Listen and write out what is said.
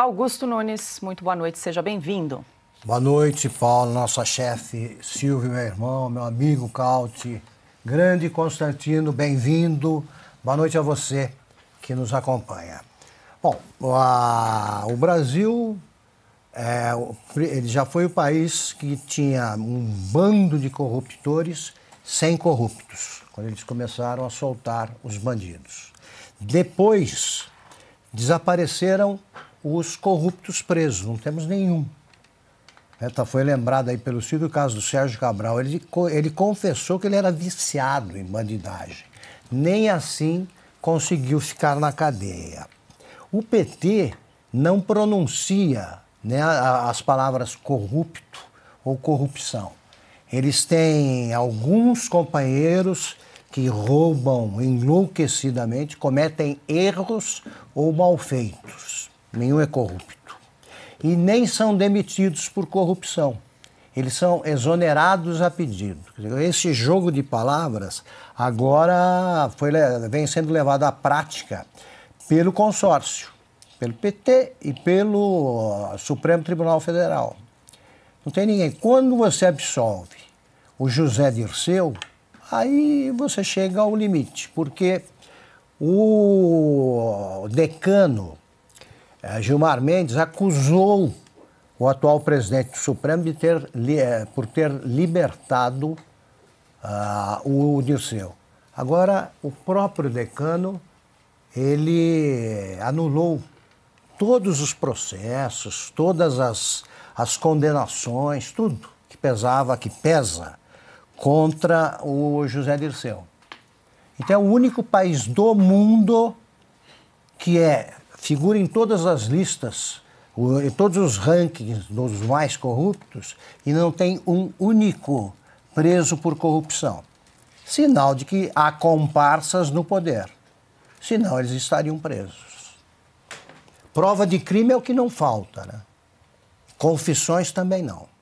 Augusto Nunes, muito boa noite, seja bem-vindo. Boa noite, Paulo, nossa chefe Silvio, meu irmão, meu amigo Cauti, grande Constantino, bem-vindo. Boa noite a você que nos acompanha. Bom, a, o Brasil é, ele já foi o país que tinha um bando de corruptores sem corruptos, quando eles começaram a soltar os bandidos. Depois desapareceram os corruptos presos, não temos nenhum. Esta é, tá, foi lembrada aí pelo Ciro o caso do Sérgio Cabral. Ele, ele confessou que ele era viciado em bandidagem. Nem assim conseguiu ficar na cadeia. O PT não pronuncia né, as palavras corrupto ou corrupção. Eles têm alguns companheiros que roubam enlouquecidamente, cometem erros ou malfeitos nenhum é corrupto. E nem são demitidos por corrupção. Eles são exonerados a pedido. Esse jogo de palavras agora foi, vem sendo levado à prática pelo consórcio, pelo PT e pelo Supremo Tribunal Federal. Não tem ninguém. Quando você absolve o José Dirceu, aí você chega ao limite, porque o decano é, Gilmar Mendes acusou o atual presidente do Supremo de ter, é, por ter libertado uh, o Dirceu. Agora, o próprio decano, ele anulou todos os processos, todas as, as condenações, tudo que pesava, que pesa contra o José Dirceu. Então, é o único país do mundo que é figura em todas as listas, em todos os rankings dos mais corruptos, e não tem um único preso por corrupção. Sinal de que há comparsas no poder. Senão eles estariam presos. Prova de crime é o que não falta, né? Confissões também não.